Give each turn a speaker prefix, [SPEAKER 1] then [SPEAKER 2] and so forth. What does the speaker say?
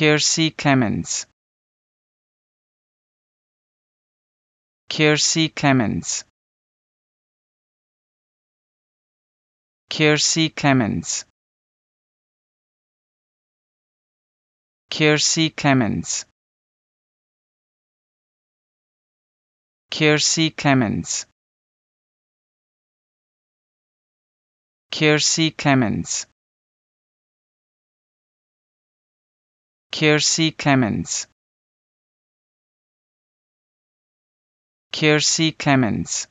[SPEAKER 1] Kiersey Clemens. Kiersey Clemens. Kiersey Clemens. Kiersey Clemens. Kiersey Clemens. Kiersey Clements Kiersey Clements Kiersey Clements